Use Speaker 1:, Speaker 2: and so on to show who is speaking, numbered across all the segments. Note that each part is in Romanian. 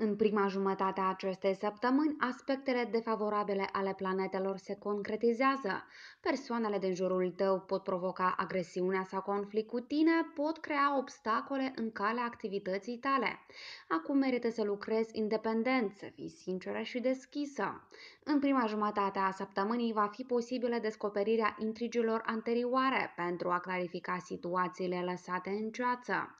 Speaker 1: În prima jumătate a acestei săptămâni, aspectele defavorabile ale planetelor se concretizează. Persoanele din jurul tău pot provoca agresiunea sau conflict cu tine, pot crea obstacole în calea activității tale. Acum merită să lucrezi independent, să fii sinceră și deschisă. În prima jumătate a săptămânii va fi posibilă descoperirea intrigilor anterioare pentru a clarifica situațiile lăsate în ceață.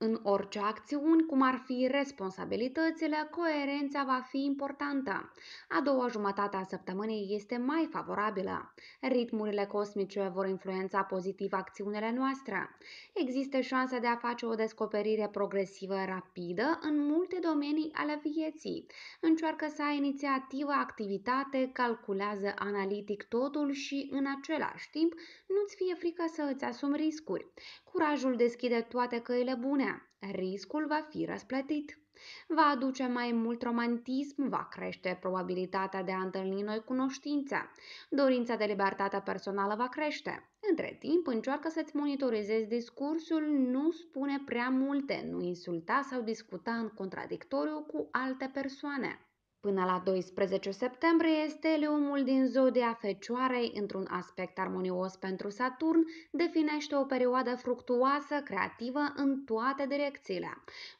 Speaker 1: În orice acțiuni, cum ar fi responsabilitățile, coerența va fi importantă. A doua jumătate a săptămânii este mai favorabilă. Ritmurile cosmice vor influența pozitiv acțiunile noastre. Există șansa de a face o descoperire progresivă rapidă în multe domenii ale vieții. Încearcă să ai inițiativă, activitate, calculează analitic totul și în același timp nu-ți fie frică să îți asumi riscuri. Curajul deschide toate căile bune riscul va fi răsplătit. Va aduce mai mult romantism, va crește probabilitatea de a întâlni noi cunoștințe. Dorința de libertate personală va crește. Între timp, încearcă să-ți monitorizezi discursul, nu spune prea multe, nu insulta sau discuta în contradictoriu cu alte persoane. Până la 12 septembrie este Leumul din zodia Fecioarei, într-un aspect armonios pentru Saturn, definește o perioadă fructuoasă, creativă în toate direcțiile.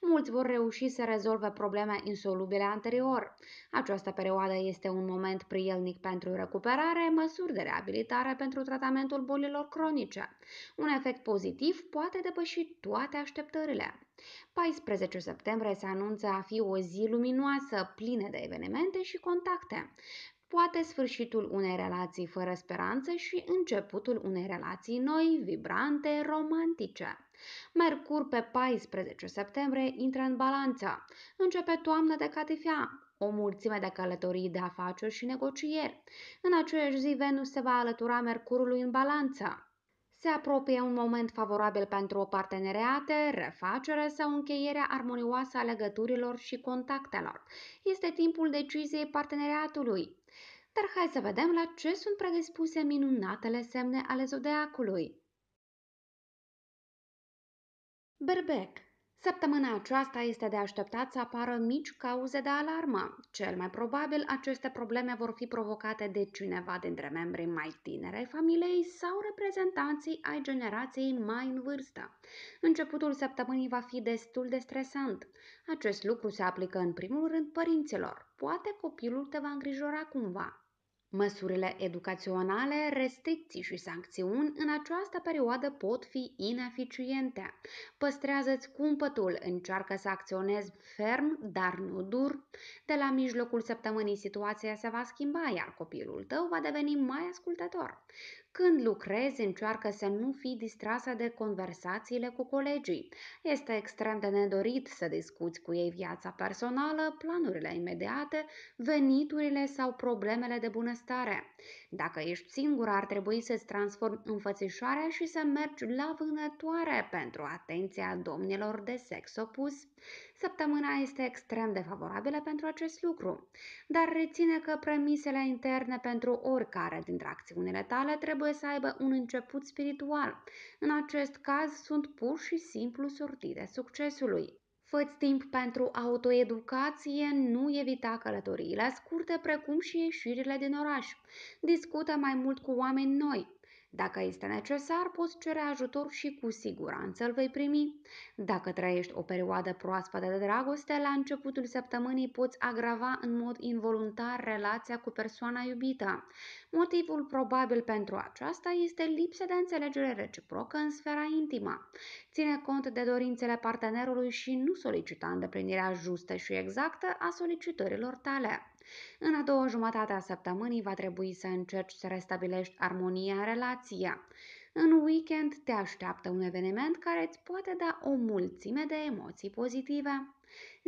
Speaker 1: Mulți vor reuși să rezolve probleme insolubile anterior. Această perioadă este un moment prielnic pentru recuperare, măsuri de reabilitare pentru tratamentul bolilor cronice. Un efect pozitiv poate depăși toate așteptările. 14 septembrie se anunță a fi o zi luminoasă, plină de evenimente și contacte. Poate sfârșitul unei relații fără speranță și începutul unei relații noi, vibrante, romantice. Mercur pe 14 septembrie intră în balanță. Începe toamna de catifea, o mulțime de călătorii de afaceri și negocieri. În aceeași zi, Venus se va alătura Mercurului în balanță. Se apropie un moment favorabil pentru o parteneriate, refacere sau încheierea armonioasă a legăturilor și contactelor. Este timpul deciziei parteneriatului. Dar hai să vedem la ce sunt predispuse minunatele semne ale zodiacului. Berbec Săptămâna aceasta este de așteptat să apară mici cauze de alarmă. Cel mai probabil aceste probleme vor fi provocate de cineva dintre membrii mai tineri ai familiei sau reprezentanții ai generației mai în vârstă. Începutul săptămânii va fi destul de stresant. Acest lucru se aplică în primul rând părinților. Poate copilul te va îngrijora cumva. Măsurile educaționale, restricții și sancțiuni în această perioadă pot fi ineficiente. Păstrează-ți cumpătul, încearcă să acționezi ferm, dar nu dur. De la mijlocul săptămânii situația se va schimba, iar copilul tău va deveni mai ascultător. Când lucrezi, încearcă să nu fii distrasă de conversațiile cu colegii. Este extrem de nedorit să discuți cu ei viața personală, planurile imediate, veniturile sau problemele de bunăstare. Dacă ești singură, ar trebui să-ți transformi înfățișarea și să mergi la vânătoare pentru atenția domnilor de sex opus. Săptămâna este extrem de favorabilă pentru acest lucru, dar reține că premisele interne pentru oricare dintre acțiunile tale trebuie să aibă un început spiritual. În acest caz sunt pur și simplu sortide succesului. Făți timp pentru autoeducație, nu evita călătoriile scurte precum și ieșirile din oraș. Discută mai mult cu oameni noi, dacă este necesar, poți cere ajutor și cu siguranță îl vei primi. Dacă trăiești o perioadă proaspătă de dragoste, la începutul săptămânii poți agrava în mod involuntar relația cu persoana iubită. Motivul probabil pentru aceasta este lipsa de înțelegere reciprocă în sfera intimă. Ține cont de dorințele partenerului și nu solicita îndeplinirea justă și exactă a solicitărilor tale. În a doua jumătate a săptămânii va trebui să încerci să restabilești armonia în relația. În weekend te așteaptă un eveniment care îți poate da o mulțime de emoții pozitive.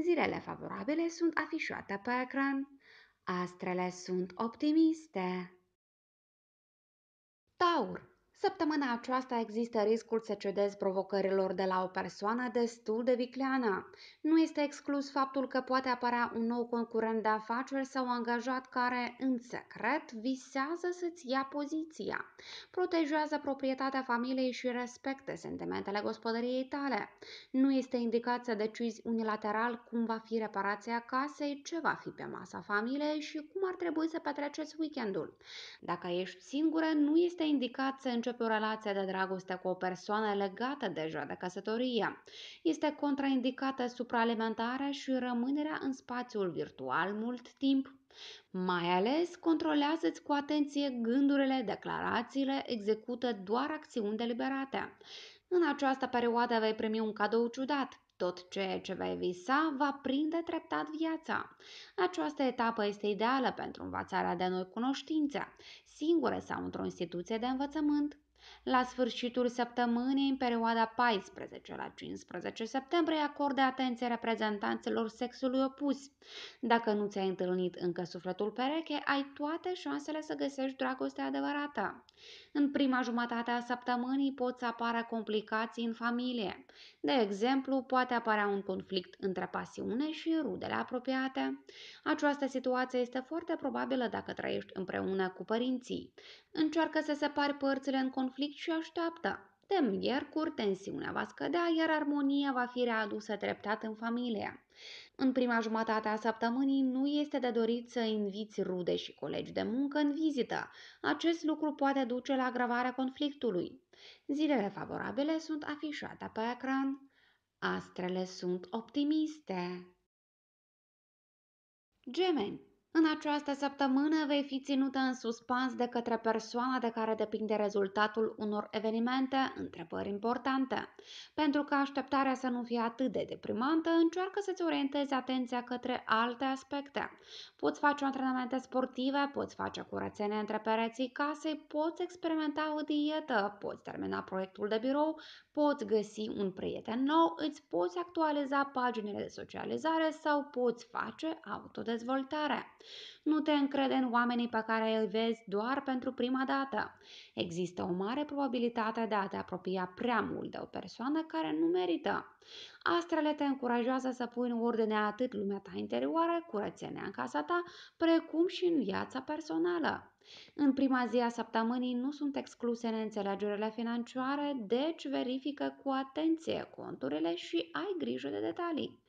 Speaker 1: Zilele favorabile sunt afișate pe ecran. Astrele sunt optimiste. Taur Săptămâna aceasta există riscul să cedezi provocărilor de la o persoană destul de vicleană. Nu este exclus faptul că poate apărea un nou concurent de afaceri sau angajat care, în secret, visează să-ți ia poziția. Protejează proprietatea familiei și respecte sentimentele gospodăriei tale. Nu este indicat să decizi unilateral cum va fi reparația casei, ce va fi pe masa familiei și cum ar trebui să petreceți weekendul. Dacă ești singură, nu este indicat să încerci începe o relație de dragoste cu o persoană legată deja de căsătorie. Este contraindicată supraalimentarea și rămânerea în spațiul virtual mult timp. Mai ales, controlează-ți cu atenție gândurile, declarațiile, execută doar acțiuni deliberate. În această perioadă vei primi un cadou ciudat, tot ceea ce vei visa va prinde treptat viața. Această etapă este ideală pentru învățarea de noi cunoștințe, singure sau într-o instituție de învățământ. La sfârșitul săptămânii, în perioada 14 la 15 septembrie, acorde atenție reprezentanților sexului opus. Dacă nu ți-ai întâlnit încă sufletul pereche, ai toate șansele să găsești dragostea adevărată. În prima jumătate a săptămânii pot să apară complicații în familie. De exemplu, poate apărea un conflict între pasiune și rudele apropiate. Această situație este foarte probabilă dacă trăiești împreună cu părinții. Încearcă să separi părțile în conflict conflict și așteaptă. De miercuri, tensiunea va scădea, iar armonia va fi readusă treptat în familie. În prima jumătate a săptămânii nu este de dorit să inviți rude și colegi de muncă în vizită. Acest lucru poate duce la agravarea conflictului. Zilele favorabile sunt afișate pe ecran. Astrele sunt optimiste. Gemeni în această săptămână vei fi ținută în suspans de către persoana de care depinde rezultatul unor evenimente, întrebări importante. Pentru ca așteptarea să nu fie atât de deprimantă, încearcă să-ți orientezi atenția către alte aspecte. Poți face antrenamente sportive, poți face curățenie între pereții casei, poți experimenta o dietă, poți termina proiectul de birou, poți găsi un prieten nou, îți poți actualiza paginile de socializare sau poți face autodezvoltare. Nu te încrede în oamenii pe care îi vezi doar pentru prima dată. Există o mare probabilitate de a te apropia prea mult de o persoană care nu merită. Astrele te încurajează să pui în ordine atât lumea ta interioară, curățenia în casa ta, precum și în viața personală. În prima zi a săptămânii nu sunt excluse neînțelegerile financiare, deci verifică cu atenție conturile și ai grijă de detalii.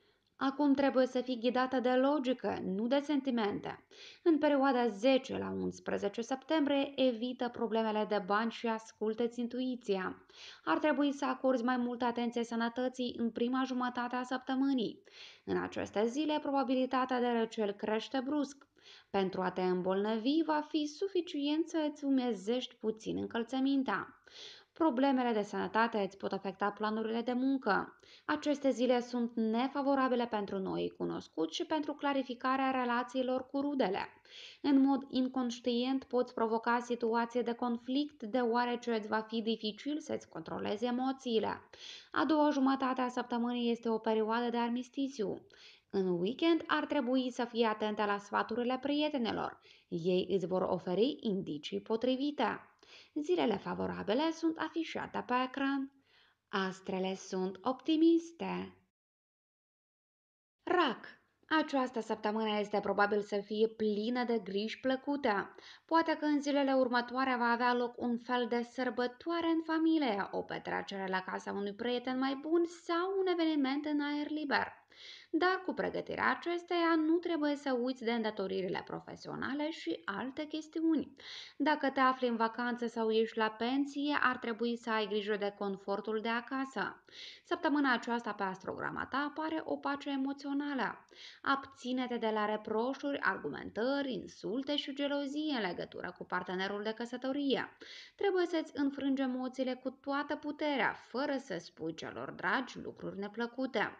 Speaker 1: Acum trebuie să fii ghidată de logică, nu de sentimente. În perioada 10 la 11 septembrie, evită problemele de bani și ascultă-ți intuiția. Ar trebui să acorzi mai multă atenție sănătății în prima jumătate a săptămânii. În aceste zile, probabilitatea de răcel crește brusc. Pentru a te îmbolnăvi, va fi suficient să îți umezești puțin încălțămintea. Problemele de sănătate îți pot afecta planurile de muncă. Aceste zile sunt nefavorabile pentru noi cunoscuți și pentru clarificarea relațiilor cu rudele. În mod inconștient poți provoca situații de conflict deoarece îți va fi dificil să-ți controlezi emoțiile. A doua jumătate a săptămânii este o perioadă de armistițiu. În weekend ar trebui să fii atentă la sfaturile prietenilor. Ei îți vor oferi indicii potrivite. Zilele favorabile sunt afișate pe ecran. Astrele sunt optimiste. Rac această săptămână este probabil să fie plină de griji plăcute. Poate că în zilele următoare va avea loc un fel de sărbătoare în familie, o petrecere la casa unui prieten mai bun sau un eveniment în aer liber dar cu pregătirea acesteia nu trebuie să uiți de îndatoririle profesionale și alte chestiuni. Dacă te afli în vacanță sau ești la pensie, ar trebui să ai grijă de confortul de acasă. Săptămâna aceasta pe astrograma ta apare o pace emoțională. Abține-te de la reproșuri, argumentări, insulte și gelozie în legătură cu partenerul de căsătorie. Trebuie să-ți înfrângi emoțiile cu toată puterea, fără să spui celor dragi lucruri neplăcute.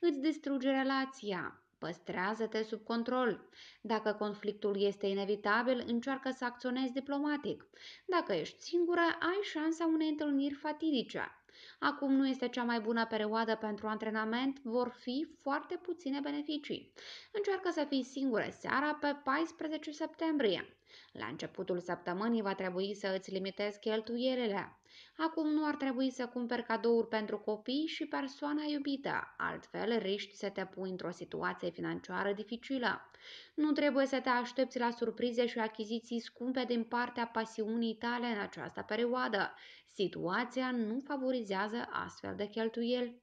Speaker 1: Îți distrugerea relația, păstrează-te sub control. Dacă conflictul este inevitabil, încearcă să acționezi diplomatic. Dacă ești singură, ai șansa unei întâlniri fatidice. Acum nu este cea mai bună perioadă pentru antrenament, vor fi foarte puține beneficii. Încearcă să fii singură seara pe 14 septembrie. La începutul săptămânii va trebui să îți limitezi cheltuielile. Acum nu ar trebui să cumperi cadouri pentru copii și persoana iubită, altfel riști să te pui într-o situație financiară dificilă. Nu trebuie să te aștepți la surprize și achiziții scumpe din partea pasiunii tale în această perioadă. Situația nu favorizează vizează astfel de cheltuieli.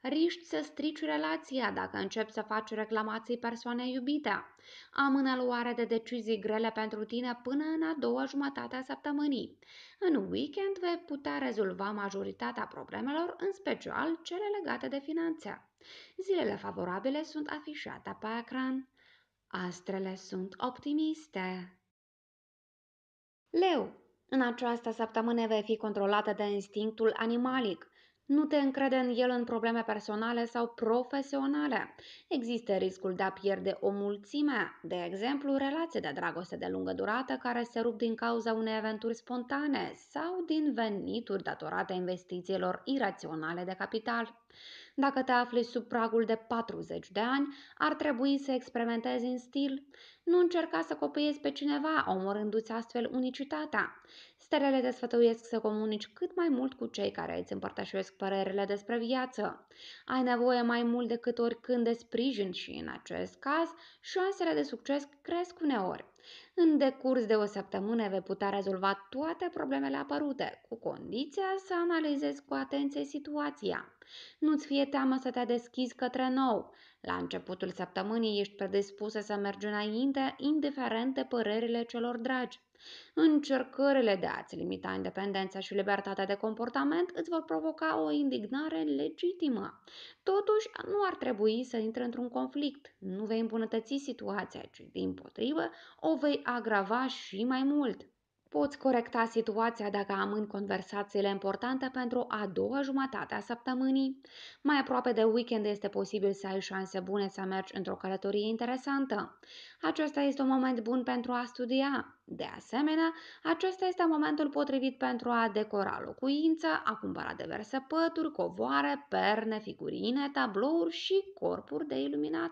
Speaker 1: Riști să strici relația dacă începi să faci reclamații persoanei iubite. Amână luare de decizii grele pentru tine până în a doua jumătate a săptămânii. În weekend vei putea rezolva majoritatea problemelor, în special cele legate de finanțe. Zilele favorabile sunt afișate pe ecran. Astrele sunt optimiste. Leu, în această săptămână vei fi controlată de instinctul animalic. Nu te încrede în el în probleme personale sau profesionale. Există riscul de a pierde o mulțime, de exemplu relații de dragoste de lungă durată care se rup din cauza unei aventuri spontane sau din venituri datorate investițiilor iraționale de capital. Dacă te afli sub pragul de 40 de ani, ar trebui să experimentezi în stil. Nu încerca să copiezi pe cineva, omorându-ți astfel unicitatea. Stelele te sfătuiesc să comunici cât mai mult cu cei care îți împărtășesc părerile despre viață. Ai nevoie mai mult decât oricând de sprijin și, în acest caz, șansele de succes cresc uneori. În decurs de o săptămână vei putea rezolva toate problemele apărute, cu condiția să analizezi cu atenție situația. Nu-ți fie teamă să te deschizi către nou. La începutul săptămânii ești predispusă să mergi înainte, indiferent de părerile celor dragi. Încercările de a-ți limita independența și libertatea de comportament îți vor provoca o indignare legitimă. Totuși, nu ar trebui să intre într-un conflict. Nu vei îmbunătăți situația, ci din potrivă o vei agrava și mai mult. Poți corecta situația dacă amân conversațiile importante pentru a doua jumătate a săptămânii. Mai aproape de weekend este posibil să ai șanse bune să mergi într-o călătorie interesantă. Acesta este un moment bun pentru a studia. De asemenea, acesta este momentul potrivit pentru a decora locuința, a cumpăra diverse pături, covoare, perne, figurine, tablouri și corpuri de iluminat.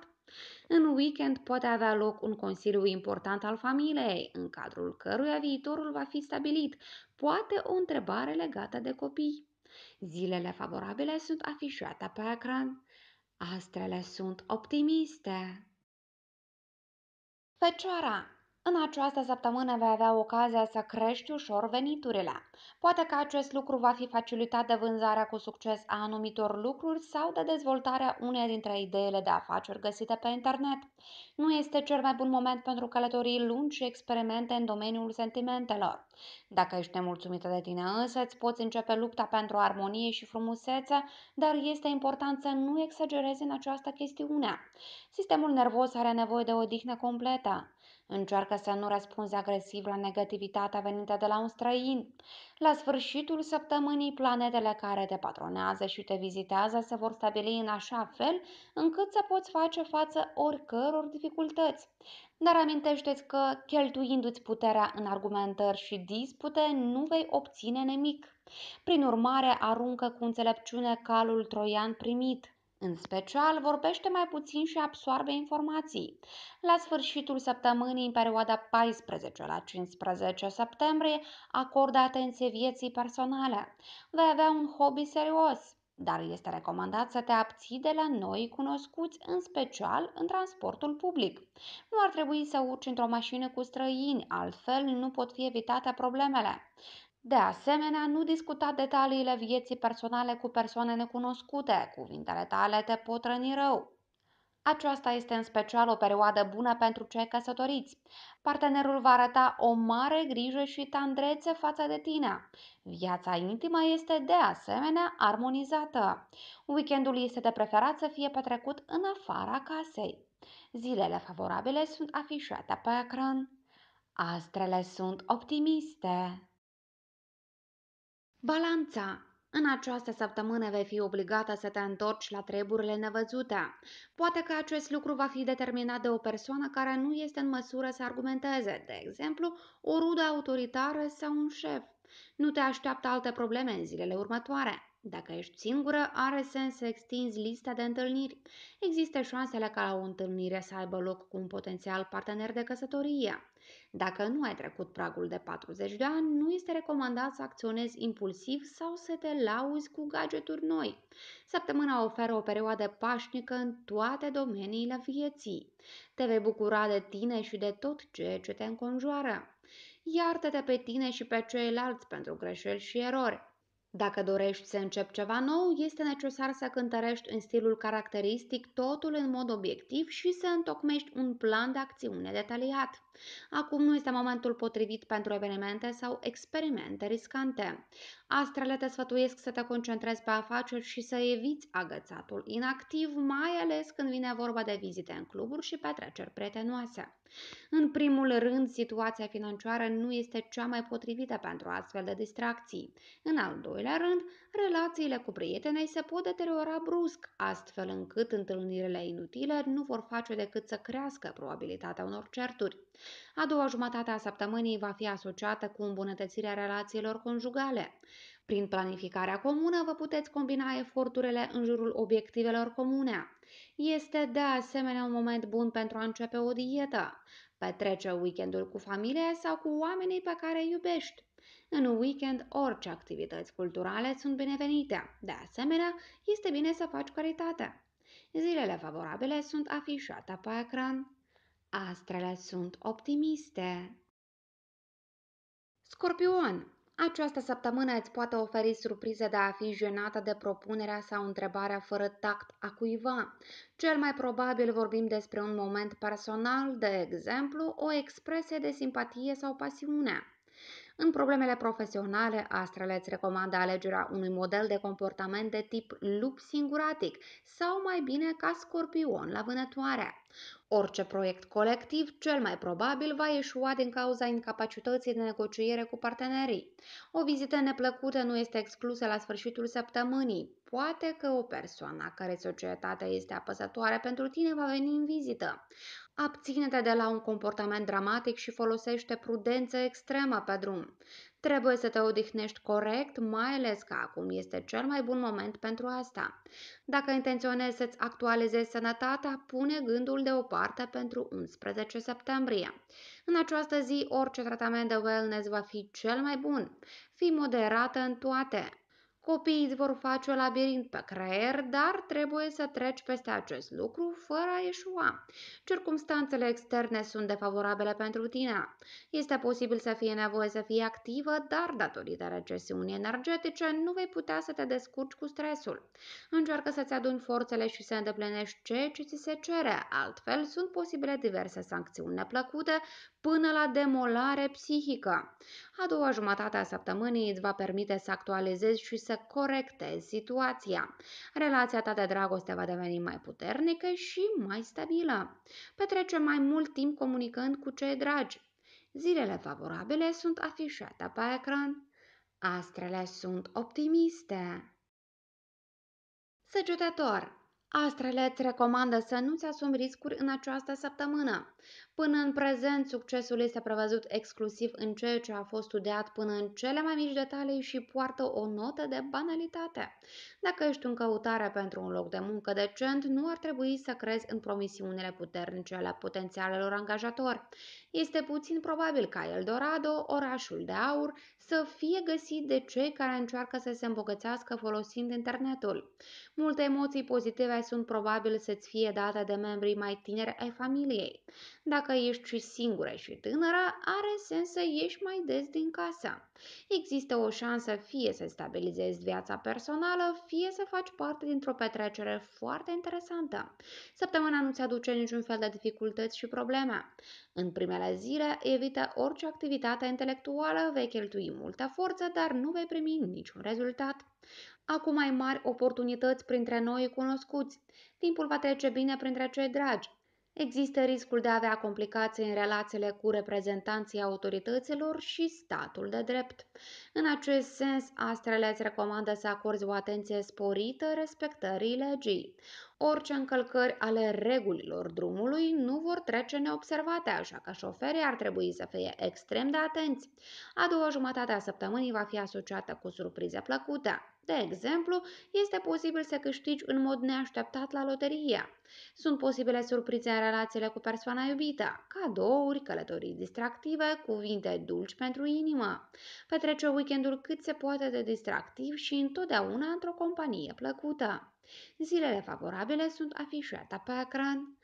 Speaker 1: În weekend poate avea loc un consiliu important al familiei, în cadrul căruia viitorul va fi stabilit, poate o întrebare legată de copii. Zilele favorabile sunt afișate pe ecran. Astrele sunt optimiste. Fecioara în această săptămână vei avea ocazia să crești ușor veniturile. Poate că acest lucru va fi facilitat de vânzarea cu succes a anumitor lucruri sau de dezvoltarea uneia dintre ideile de afaceri găsite pe internet. Nu este cel mai bun moment pentru călătorii lungi și experimente în domeniul sentimentelor. Dacă ești nemulțumită de tine însă, îți poți începe lupta pentru armonie și frumusețe, dar este important să nu exagerezi în această chestiune. Sistemul nervos are nevoie de o odihnă completă. Încearcă să nu răspunzi agresiv la negativitatea venită de la un străin. La sfârșitul săptămânii, planetele care te patronează și te vizitează se vor stabili în așa fel încât să poți face față oricăror dificultăți. Dar amintește-ți că, cheltuindu-ți puterea în argumentări și dispute, nu vei obține nimic. Prin urmare, aruncă cu înțelepciune calul troian primit – în special, vorbește mai puțin și absoarbe informații. La sfârșitul săptămânii, în perioada 14 la 15 septembrie, acordă atenție vieții personale. Vei avea un hobby serios, dar este recomandat să te abții de la noi cunoscuți, în special în transportul public. Nu ar trebui să urci într-o mașină cu străini, altfel nu pot fi evitate problemele. De asemenea, nu discuta detaliile vieții personale cu persoane necunoscute, cuvintele tale te pot răni rău. Aceasta este în special o perioadă bună pentru cei căsătoriți. Partenerul va arăta o mare grijă și tandrețe față de tine. Viața intimă este de asemenea armonizată. Weekendul este de preferat să fie petrecut în afara casei. Zilele favorabile sunt afișate pe ecran. Astrele sunt optimiste. Balanța în această săptămână vei fi obligată să te întorci la treburile nevăzute. Poate că acest lucru va fi determinat de o persoană care nu este în măsură să argumenteze, de exemplu, o rudă autoritară sau un șef. Nu te așteaptă alte probleme în zilele următoare. Dacă ești singură, are sens să extinzi lista de întâlniri. Există șansele ca la o întâlnire să aibă loc cu un potențial partener de căsătorie. Dacă nu ai trecut pragul de 40 de ani, nu este recomandat să acționezi impulsiv sau să te lauzi cu gadgeturi noi. Săptămâna oferă o perioadă pașnică în toate domeniile vieții. Te vei bucura de tine și de tot ceea ce te înconjoară. Iartă-te pe tine și pe ceilalți pentru greșeli și erori. Dacă dorești să începi ceva nou, este necesar să cântărești în stilul caracteristic totul în mod obiectiv și să întocmești un plan de acțiune detaliat. Acum nu este momentul potrivit pentru evenimente sau experimente riscante. Astrele te sfătuiesc să te concentrezi pe afaceri și să eviți agățatul inactiv, mai ales când vine vorba de vizite în cluburi și petreceri prietenoase. În primul rând, situația financiară nu este cea mai potrivită pentru astfel de distracții. În al doilea rând, relațiile cu prietenei se pot deteriora brusc, astfel încât întâlnirile inutile nu vor face decât să crească probabilitatea unor certuri. A doua jumătate a săptămânii va fi asociată cu îmbunătățirea relațiilor conjugale. Prin planificarea comună vă puteți combina eforturile în jurul obiectivelor comune. Este de asemenea un moment bun pentru a începe o dietă, petrece weekendul cu familie sau cu oamenii pe care îi iubești. În weekend, orice activități culturale sunt binevenite. De asemenea, este bine să faci caritate. Zilele favorabile sunt afișate pe ecran. Astrele sunt optimiste. Scorpion această săptămână îți poate oferi surprize de a fi jenată de propunerea sau întrebarea fără tact a cuiva. Cel mai probabil vorbim despre un moment personal, de exemplu, o expresie de simpatie sau pasiune. În problemele profesionale, Astrele îți recomandă alegerea unui model de comportament de tip lup singuratic sau mai bine ca scorpion la vânătoare. Orice proiect colectiv cel mai probabil va ieșua din cauza incapacității de negociere cu partenerii. O vizită neplăcută nu este exclusă la sfârșitul săptămânii. Poate că o persoană care societatea este apăsătoare pentru tine va veni în vizită. Abține-te de la un comportament dramatic și folosește prudență extremă pe drum. Trebuie să te odihnești corect, mai ales că acum este cel mai bun moment pentru asta. Dacă intenționezi să-ți actualizezi sănătatea, pune gândul deoparte pentru 11 septembrie. În această zi, orice tratament de wellness va fi cel mai bun. Fii moderată în toate. Copiii îți vor face un labirint pe creier, dar trebuie să treci peste acest lucru fără a ieșua. Circumstanțele externe sunt defavorabile pentru tine. Este posibil să fie nevoie să fii activă, dar datorită recesiunii energetice nu vei putea să te descurci cu stresul. Încearcă să-ți aduni forțele și să îndeplinești ce ce ți se cere, altfel sunt posibile diverse sancțiuni neplăcute, până la demolare psihică. A doua jumătate a săptămânii îți va permite să actualizezi și să corectezi situația. Relația ta de dragoste va deveni mai puternică și mai stabilă. Petrece mai mult timp comunicând cu cei dragi. Zilele favorabile sunt afișate pe ecran. Astrele sunt optimiste. Săgetător Astrele îți recomandă să nu-ți asumi riscuri în această săptămână. Până în prezent, succesul este prevăzut exclusiv în ceea ce a fost studiat până în cele mai mici detalii și poartă o notă de banalitate. Dacă ești în căutare pentru un loc de muncă decent, nu ar trebui să crezi în promisiunile puternice ale potențialelor angajatori. Este puțin probabil ca Eldorado, orașul de aur, să fie găsit de cei care încearcă să se îmbogățească folosind internetul. Multe emoții pozitive care sunt probabil să-ți fie date de membrii mai tineri ai familiei. Dacă ești și singură și tânără, are sens să ieși mai des din casă. Există o șansă fie să stabilizezi viața personală, fie să faci parte dintr-o petrecere foarte interesantă. Săptămâna nu ți-aduce niciun fel de dificultăți și probleme. În primele zile, evită orice activitate intelectuală, vei cheltui multă forță, dar nu vei primi niciun rezultat. Acum mai mari oportunități printre noi cunoscuți. Timpul va trece bine printre cei dragi. Există riscul de a avea complicații în relațiile cu reprezentanții autorităților și statul de drept. În acest sens, astrele îți recomandă să acorzi o atenție sporită respectării legii. Orice încălcări ale regulilor drumului nu vor trece neobservate, așa că șoferii ar trebui să fie extrem de atenți. A doua jumătate a săptămânii va fi asociată cu surprize plăcute. De exemplu, este posibil să câștigi în mod neașteptat la loterie. Sunt posibile surprize în relațiile cu persoana iubită, cadouri, călătorii distractive, cuvinte dulci pentru inimă. Petrece weekendul cât se poate de distractiv și întotdeauna într-o companie plăcută. Zilele favorabile sunt afișate pe ecran.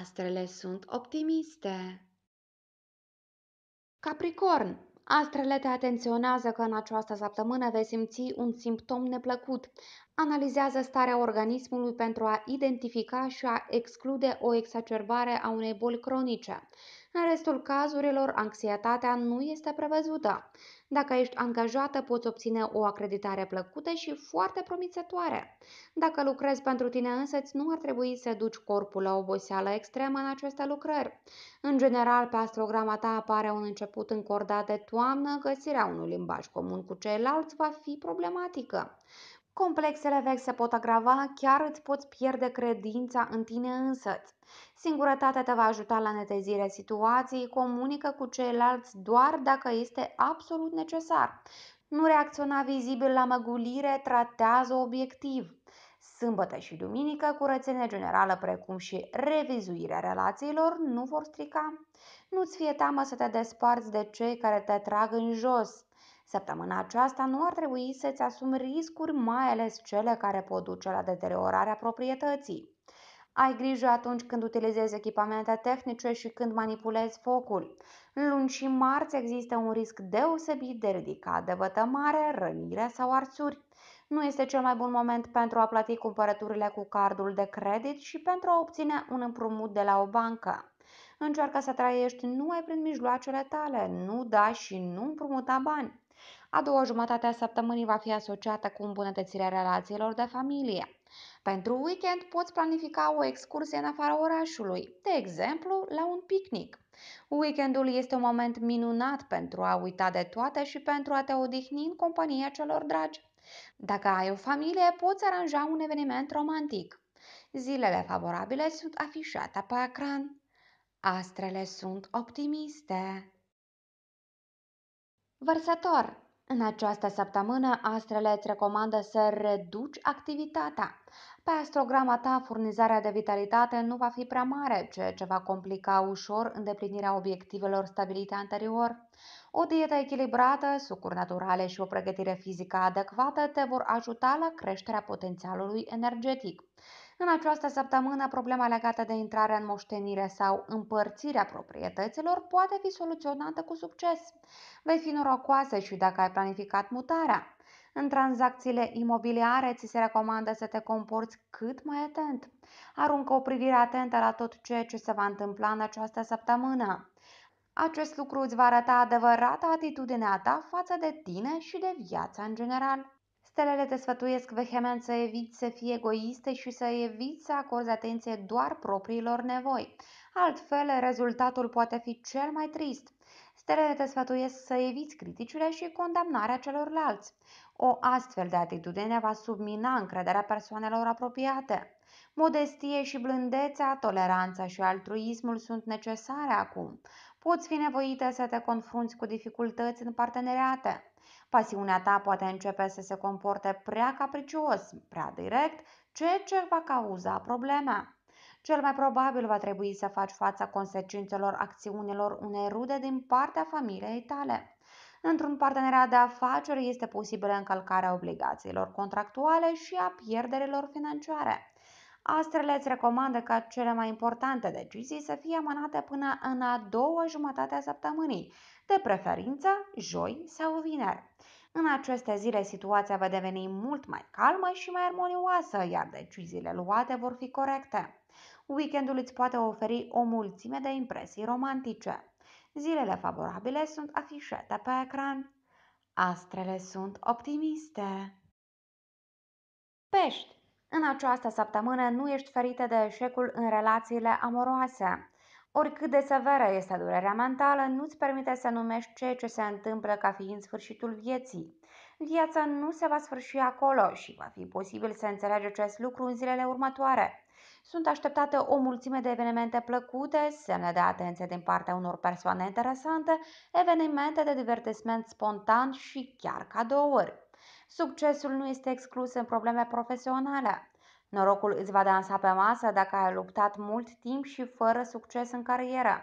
Speaker 1: Astrele sunt optimiste. Capricorn Astrele te atenționează că în această săptămână vei simți un simptom neplăcut analizează starea organismului pentru a identifica și a exclude o exacerbare a unei boli cronice. În restul cazurilor, anxietatea nu este prevăzută. Dacă ești angajată, poți obține o acreditare plăcută și foarte promițătoare. Dacă lucrezi pentru tine însă, nu ar trebui să duci corpul la oboseală extremă în aceste lucrări. În general, pe astrograma ta apare un început încordat de toamnă, găsirea unui limbaj comun cu ceilalți va fi problematică. Complexele vechi se pot agrava, chiar îți poți pierde credința în tine însăți. Singurătatea te va ajuta la netezirea situației, comunică cu ceilalți doar dacă este absolut necesar. Nu reacționa vizibil la măgulire, tratează obiectiv. Sâmbătă și duminică, curățenie generală precum și revizuirea relațiilor nu vor strica. Nu-ți fie teamă să te desparți de cei care te trag în jos. Săptămâna aceasta nu ar trebui să-ți asumi riscuri, mai ales cele care pot duce la deteriorarea proprietății. Ai grijă atunci când utilizezi echipamente tehnice și când manipulezi focul. Luni și marți există un risc deosebit de ridicat de vătămare, rănire sau arțuri. Nu este cel mai bun moment pentru a plăti cumpărăturile cu cardul de credit și pentru a obține un împrumut de la o bancă. Încearcă să trăiești numai prin mijloacele tale, nu da și nu împrumuta bani. A doua jumătate a săptămânii va fi asociată cu îmbunătățirea relațiilor de familie. Pentru weekend poți planifica o excursie în afara orașului, de exemplu la un picnic. Weekendul este un moment minunat pentru a uita de toate și pentru a te odihni în compania celor dragi. Dacă ai o familie, poți aranja un eveniment romantic. Zilele favorabile sunt afișate pe ecran. Astrele sunt optimiste. Vărsător în această săptămână, astrele îți recomandă să reduci activitatea. Pe astrograma ta, furnizarea de vitalitate nu va fi prea mare, ceea ce va complica ușor îndeplinirea obiectivelor stabilite anterior. O dietă echilibrată, sucuri naturale și o pregătire fizică adecvată te vor ajuta la creșterea potențialului energetic. În această săptămână, problema legată de intrarea în moștenire sau împărțirea proprietăților poate fi soluționată cu succes. Vei fi norocoasă și dacă ai planificat mutarea. În tranzacțiile imobiliare ți se recomandă să te comporți cât mai atent. Aruncă o privire atentă la tot ceea ce se va întâmpla în această săptămână. Acest lucru îți va arăta adevărata atitudinea ta față de tine și de viața în general. Stelele te sfătuiesc vehement să eviți să fii egoiste și să eviți să acorzi atenție doar propriilor nevoi. Altfel, rezultatul poate fi cel mai trist. Stelele te sfătuiesc să eviți criticile și condamnarea celorlalți. O astfel de atitudine va submina încrederea persoanelor apropiate. Modestie și blândețea, toleranța și altruismul sunt necesare acum. Poți fi nevoită să te confrunți cu dificultăți în parteneriate. Pasiunea ta poate începe să se comporte prea capricios, prea direct, ceea ce va cauza probleme. Cel mai probabil va trebui să faci fața consecințelor acțiunilor unei rude din partea familiei tale. Într-un parteneriat de afaceri este posibilă încălcarea obligațiilor contractuale și a pierderilor financiare. Astrele îți recomandă ca cele mai importante decizii să fie amânate până în a doua jumătate a săptămânii, de preferință joi sau vineri. În aceste zile situația va deveni mult mai calmă și mai armonioasă, iar deciziile luate vor fi corecte. Weekendul îți poate oferi o mulțime de impresii romantice. Zilele favorabile sunt afișate pe ecran. Astrele sunt optimiste. Pești! În această săptămână nu ești ferită de eșecul în relațiile amoroase. Oricât de severă este durerea mentală, nu-ți permite să numești ceea ce se întâmplă ca fiind sfârșitul vieții. Viața nu se va sfârși acolo și va fi posibil să înțelegi acest lucru în zilele următoare. Sunt așteptate o mulțime de evenimente plăcute, semne de atenție din partea unor persoane interesante, evenimente de divertisment spontan și chiar cadouri. Succesul nu este exclus în probleme profesionale. Norocul îți va dansa pe masă dacă ai luptat mult timp și fără succes în carieră.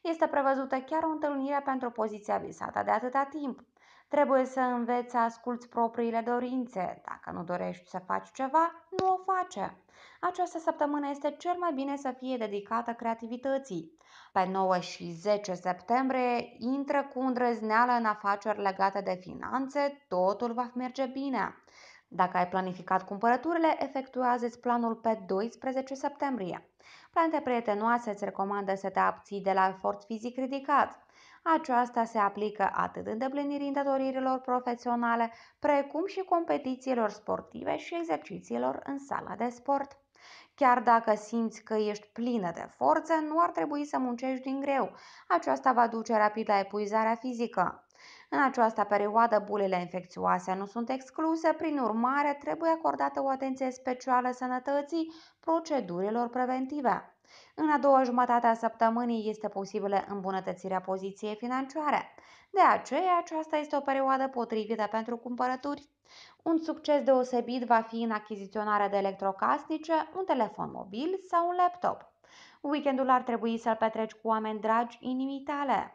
Speaker 1: Este prevăzută chiar o întâlnire pentru poziția visată de atâta timp. Trebuie să înveți să asculți propriile dorințe. Dacă nu dorești să faci ceva, nu o face. Această săptămână este cel mai bine să fie dedicată creativității. Pe 9 și 10 septembrie intră cu îndrăzneală în afaceri legate de finanțe, totul va merge bine. Dacă ai planificat cumpărăturile, efectuează-ți planul pe 12 septembrie. Plante prietenoase îți recomandă să te abții de la efort fizic ridicat. Aceasta se aplică atât îndeplinirii îndatoririlor profesionale, precum și competițiilor sportive și exercițiilor în sala de sport. Chiar dacă simți că ești plină de forță, nu ar trebui să muncești din greu. Aceasta va duce rapid la epuizarea fizică. În această perioadă, bulile infecțioase nu sunt excluse, prin urmare trebuie acordată o atenție specială sănătății procedurilor preventive. În a doua jumătate a săptămânii este posibilă îmbunătățirea poziției financiare. De aceea, aceasta este o perioadă potrivită pentru cumpărături. Un succes deosebit va fi în achiziționarea de electrocasnice, un telefon mobil sau un laptop. Weekendul ar trebui să-l petreci cu oameni dragi inimii tale.